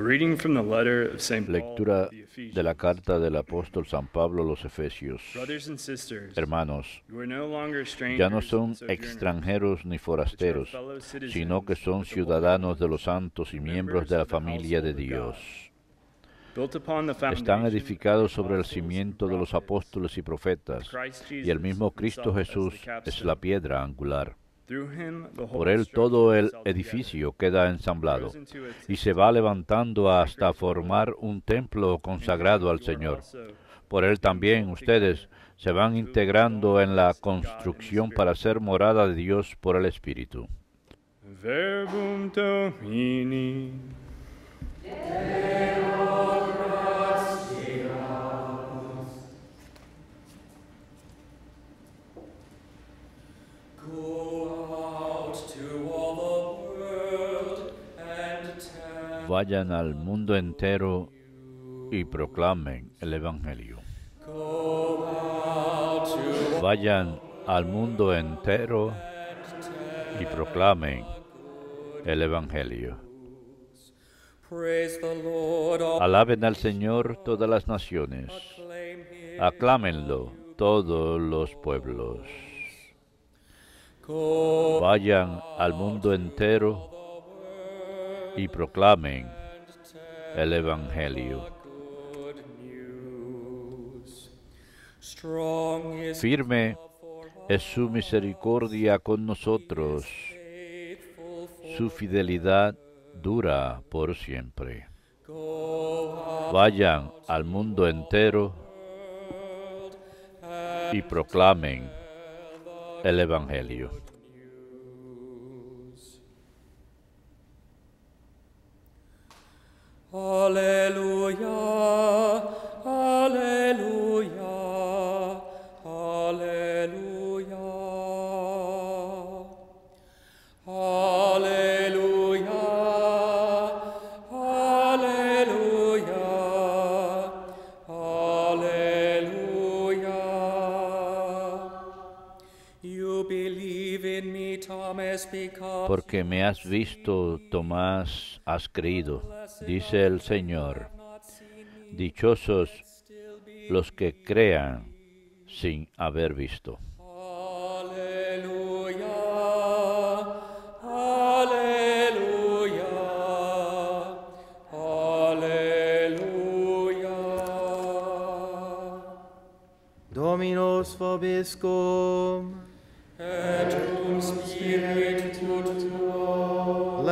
Lectura de la carta del apóstol San Pablo a los Efesios. Hermanos, ya no son extranjeros ni forasteros, sino que son ciudadanos de los santos y miembros de la familia de Dios. Están edificados sobre el cimiento de los apóstoles y profetas, y el mismo Cristo Jesús es la piedra angular. Por él todo el edificio queda ensamblado y se va levantando hasta formar un templo consagrado al Señor. Por él también ustedes se van integrando en la construcción para ser morada de Dios por el Espíritu. vayan al mundo entero y proclamen el Evangelio. Vayan al mundo entero y proclamen el Evangelio. Alaben al Señor todas las naciones. Aclámenlo todos los pueblos. Vayan al mundo entero y proclamen el Evangelio. Firme es su misericordia con nosotros. Su fidelidad dura por siempre. Vayan al mundo entero y proclamen el Evangelio. Aleluya, aleluya, aleluya. Aleluya, aleluya, aleluya. Porque me has visto, Tomás, has creído dice el Señor. Dichosos los que crean sin haber visto. Aleluya, aleluya, aleluya. Dominos vobiscum. Et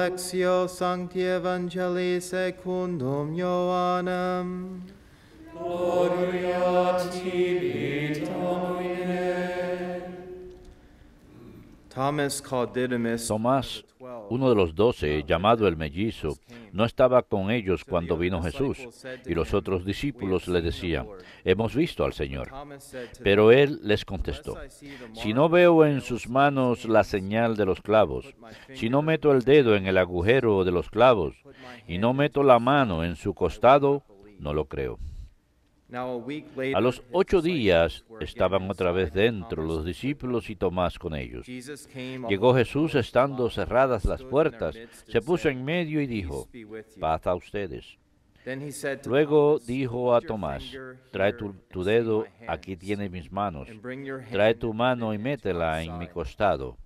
Lectio Sancti Evangelii secundum Ioannem. Gloria tibi, Domine. Thomas called Didymus. Tomás Uno de los doce, llamado el mellizo, no estaba con ellos cuando vino Jesús, y los otros discípulos le decían, hemos visto al Señor. Pero él les contestó, si no veo en sus manos la señal de los clavos, si no meto el dedo en el agujero de los clavos, y no meto la mano en su costado, no lo creo. A los ocho días estaban otra vez dentro los discípulos y Tomás con ellos. Llegó Jesús estando cerradas las puertas, se puso en medio y dijo, paz a ustedes. Luego dijo a Tomás, trae tu, dedo, aquí tiene mis manos, trae tu mano y métela en mi costado,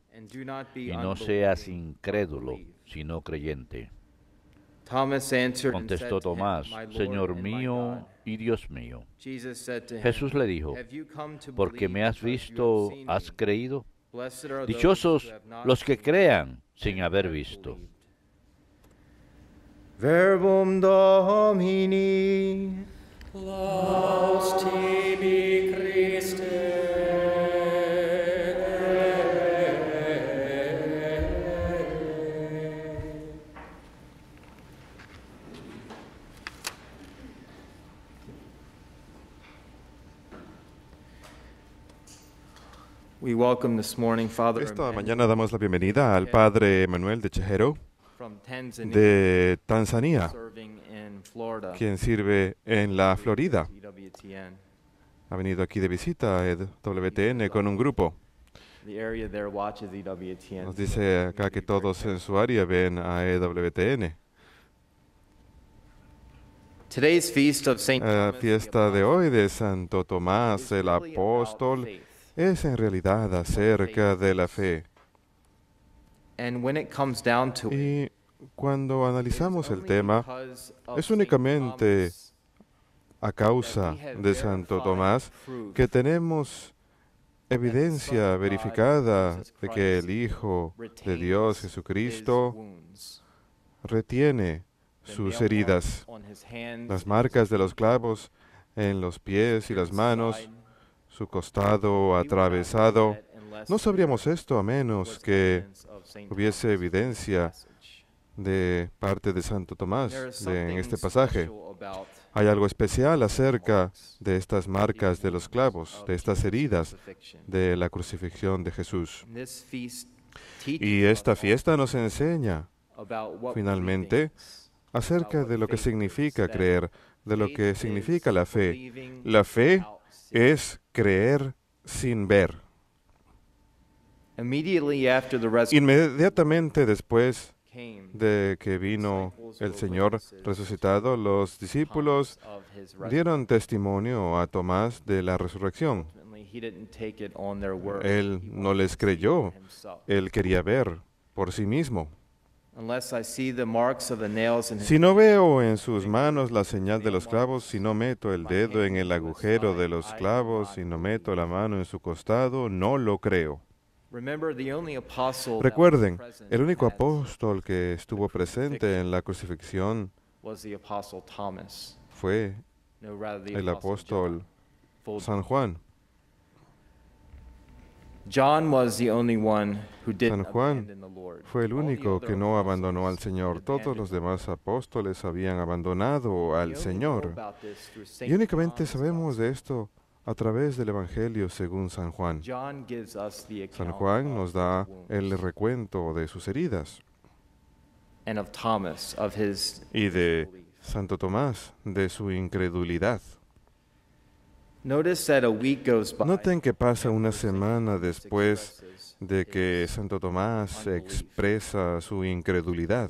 y no seas incrédulo, sino creyente. Contestó Tomás, Señor mío y Dios mío. Jesús le dijo, porque me has visto, has creído. Dichosos los que crean sin haber visto. Verbum Domini. Esta mañana damos la bienvenida al padre Manuel de Chejero de Tanzania, quien sirve en la Florida. Ha venido aquí de visita a WTN con un grupo. E Nos dice acá que todos en su área ven a EWTN. La fiesta de hoy de Santo Tomás el Apóstol es en realidad acerca de la fe. Y cuando analizamos el tema, es únicamente a causa de Santo Tomás que tenemos evidencia verificada de que el Hijo de Dios Jesucristo retiene sus heridas, las marcas de los clavos en los pies y las manos, su costado atravesado. No sabríamos esto a menos que hubiese evidencia de parte de Santo Tomás en este pasaje. Hay algo especial acerca de estas marcas de los clavos, de estas heridas de la crucifixión de Jesús. Y esta fiesta nos enseña, finalmente, acerca de lo que significa creer, de lo que significa la fe. La fe es creer sin ver. Inmediatamente después de que vino el Señor resucitado, los discípulos dieron testimonio a Tomás de la resurrección. Él no les creyó, él quería ver por sí mismo. Si no veo en sus manos la señal de los clavos, si no meto el dedo en el agujero de los clavos, si no meto la mano en su costado, no lo creo. Recuerden, el único apóstol que estuvo presente en la crucifixión fue el apóstol San Juan. San Juan fue el único que no abandonó al Señor. Todos los demás apóstoles habían abandonado al Señor. Y únicamente sabemos de esto a través del Evangelio según San Juan. San Juan nos da el recuento de sus heridas y de Santo Tomás, de su incredulidad. Noten que pasa una semana después de que Santo Tomás expresa su incredulidad.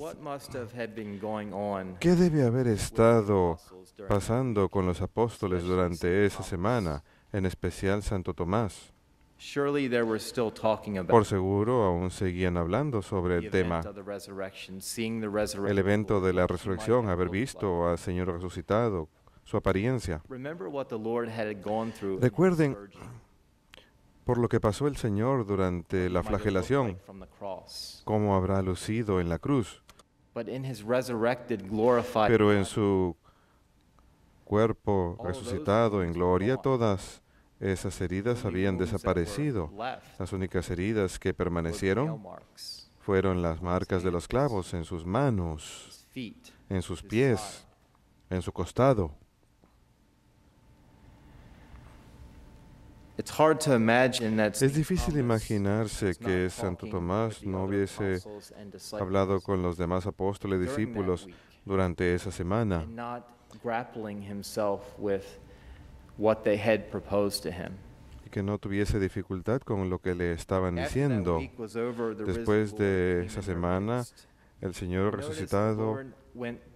¿Qué debe haber estado pasando con los apóstoles durante esa semana, en especial Santo Tomás? Por seguro, aún seguían hablando sobre el tema, el evento de la resurrección, haber visto al Señor resucitado, su apariencia. Recuerden por lo que pasó el Señor durante la flagelación, cómo habrá lucido en la cruz. Pero en su cuerpo resucitado en gloria, todas esas heridas habían desaparecido. Las únicas heridas que permanecieron fueron las marcas de los clavos en sus manos, en sus pies, en su costado. Es difícil imaginarse que Santo Tomás no hubiese hablado con los demás apóstoles y discípulos durante esa semana y que no tuviese dificultad con lo que le estaban diciendo. Después de esa semana, el Señor resucitado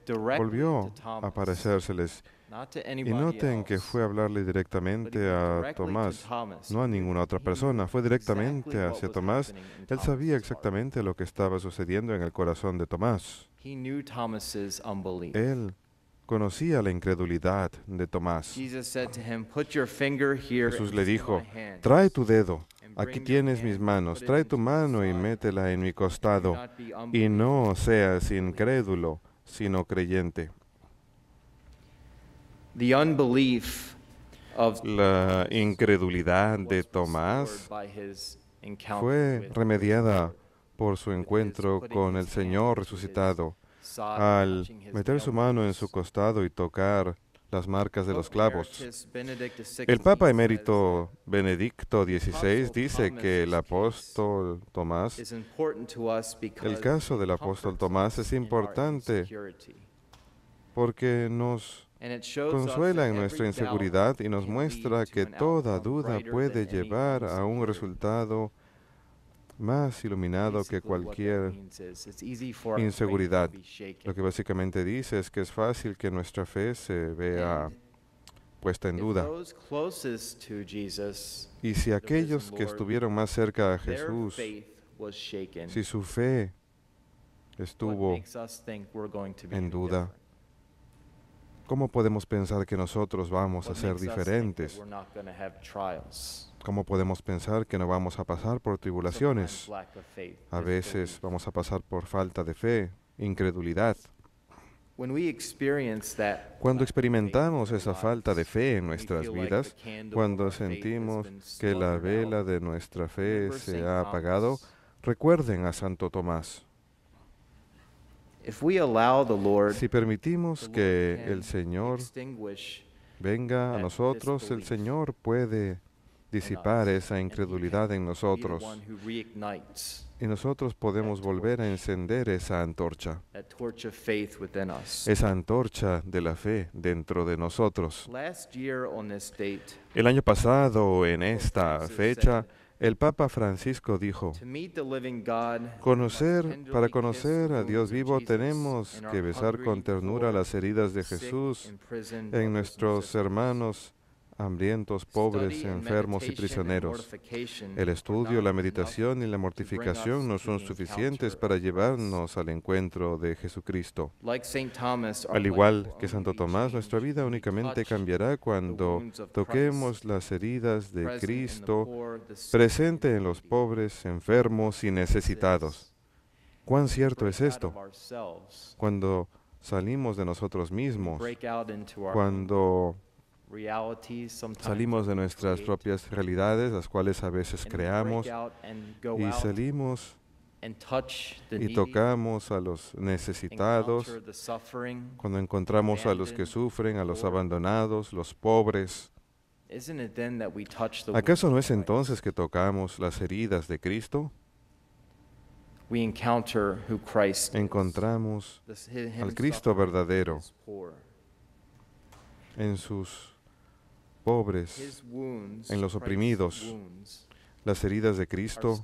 volvió a aparecérseles. Y noten que fue a hablarle directamente a Tomás, no a ninguna otra persona, fue directamente hacia Tomás. Él sabía exactamente lo que estaba sucediendo en el corazón de Tomás. Él conocía la incredulidad de Tomás. Jesús le dijo, trae tu dedo, aquí tienes mis manos, trae tu mano y métela en mi costado, y no seas incrédulo, sino creyente la incredulidad de Tomás fue remediada por su encuentro con el Señor resucitado. Al meter su mano en su costado y tocar las marcas de los clavos. El Papa emérito Benedicto XVI dice que el apóstol Tomás, el caso del apóstol Tomás es importante porque nos Consuela en nuestra inseguridad y nos muestra que toda duda puede llevar a un resultado más iluminado que cualquier inseguridad. Lo que básicamente dice es que es fácil que nuestra fe se vea puesta en duda. Y si aquellos que estuvieron más cerca a Jesús, si su fe estuvo en duda, ¿Cómo podemos pensar que nosotros vamos a ser diferentes? ¿Cómo podemos pensar que no vamos a pasar por tribulaciones? A veces vamos a pasar por falta de fe, incredulidad. Cuando experimentamos esa falta de fe en nuestras vidas, cuando sentimos que la vela de nuestra fe se ha apagado, recuerden a Santo Tomás si permitimos que el Señor venga a nosotros, el Señor puede disipar esa incredulidad en nosotros. Y nosotros podemos volver a encender esa antorcha, esa antorcha de la fe dentro de nosotros. El año pasado, en esta fecha, el Papa Francisco dijo, conocer, para conocer a Dios vivo tenemos que besar con ternura las heridas de Jesús en nuestros hermanos hambrientos, pobres, enfermos y prisioneros. El estudio, la meditación y la mortificación no son suficientes para llevarnos al encuentro de Jesucristo. Al igual que Santo Tomás, nuestra vida únicamente cambiará cuando toquemos las heridas de Cristo presente en los pobres, enfermos y necesitados. ¿Cuán cierto es esto? Cuando salimos de nosotros mismos, cuando Salimos de nuestras propias realidades, las cuales a veces creamos, y salimos y tocamos a los necesitados, cuando encontramos a los que sufren, a los abandonados, los pobres. ¿Acaso no es entonces que tocamos las heridas de Cristo? Encontramos al Cristo verdadero en sus pobres, en los oprimidos. Las heridas de Cristo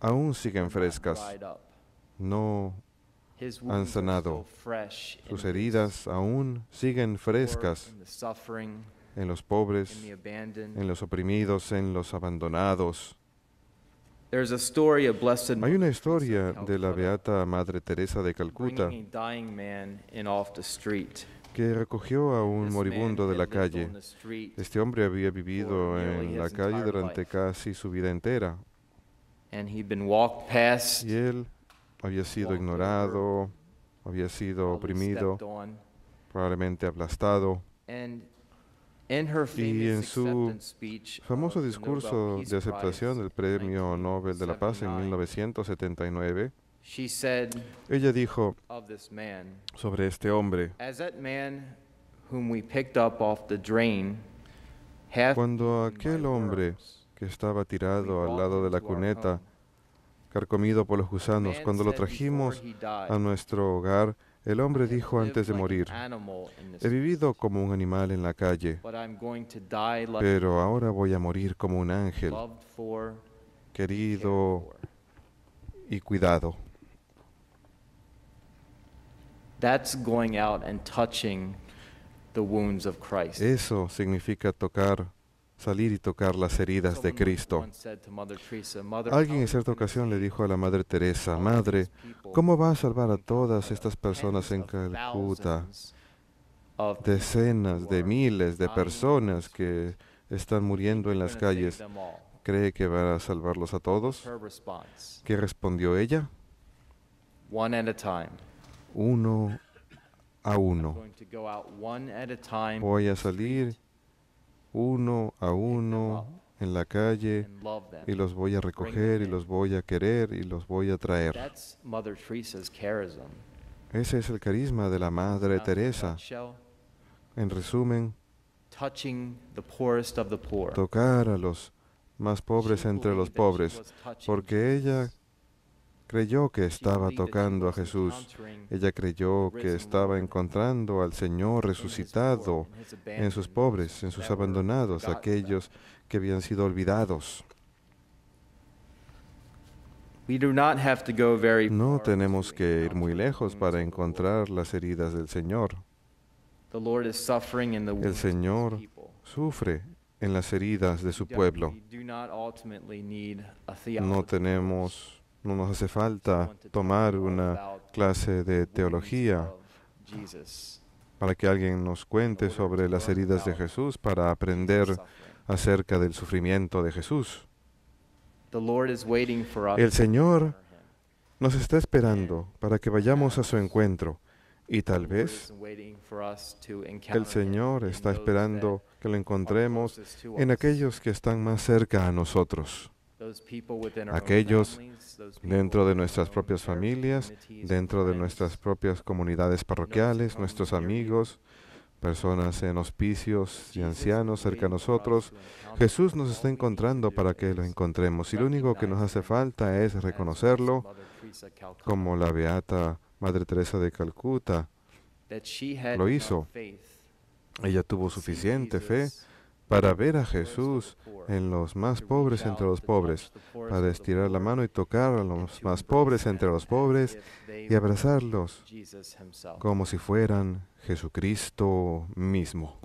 aún siguen frescas, no han sanado. Sus heridas aún siguen frescas en los pobres, en los oprimidos, en los abandonados. Hay una historia de la Beata Madre Teresa de Calcuta que recogió a un moribundo de la calle. Este hombre había vivido en la calle durante casi su vida entera. Y él había sido ignorado, había sido oprimido, probablemente aplastado. Y en su famoso discurso de aceptación del Premio Nobel de la Paz en 1979, ella dijo sobre este hombre, cuando aquel hombre que estaba tirado al lado de la cuneta, carcomido por los gusanos, cuando lo trajimos a nuestro hogar, el hombre dijo antes de morir, he vivido como un animal en la calle, pero ahora voy a morir como un ángel, querido y cuidado. Eso significa tocar salir y tocar las heridas de Cristo. Alguien en cierta ocasión le dijo a la Madre Teresa, Madre, ¿cómo va a salvar a todas estas personas en Calcuta? Decenas de miles de personas que están muriendo en las calles. ¿Cree que va a salvarlos a todos? ¿Qué respondió ella? uno a uno. Voy a salir uno a uno en la calle y los voy a recoger y los voy a querer y los voy a traer. Ese es el carisma de la Madre Teresa. En resumen, tocar a los más pobres entre los pobres, porque ella creyó que estaba tocando a Jesús. Ella creyó que estaba encontrando al Señor resucitado en sus pobres, en sus abandonados, aquellos que habían sido olvidados. No tenemos que ir muy lejos para encontrar las heridas del Señor. El Señor sufre en las heridas de su pueblo. No tenemos no nos hace falta tomar una clase de teología para que alguien nos cuente sobre las heridas de Jesús, para aprender acerca del sufrimiento de Jesús. El Señor nos está esperando para que vayamos a su encuentro. Y tal vez el Señor está esperando que lo encontremos en aquellos que están más cerca a nosotros aquellos dentro de nuestras propias familias, dentro de nuestras propias comunidades parroquiales, nuestros amigos, personas en hospicios y ancianos cerca de nosotros. Jesús nos está encontrando para que lo encontremos y lo único que nos hace falta es reconocerlo como la beata Madre Teresa de Calcuta lo hizo. Ella tuvo suficiente fe para ver a Jesús en los más pobres entre los pobres, para estirar la mano y tocar a los más pobres entre los pobres y abrazarlos como si fueran Jesucristo mismo.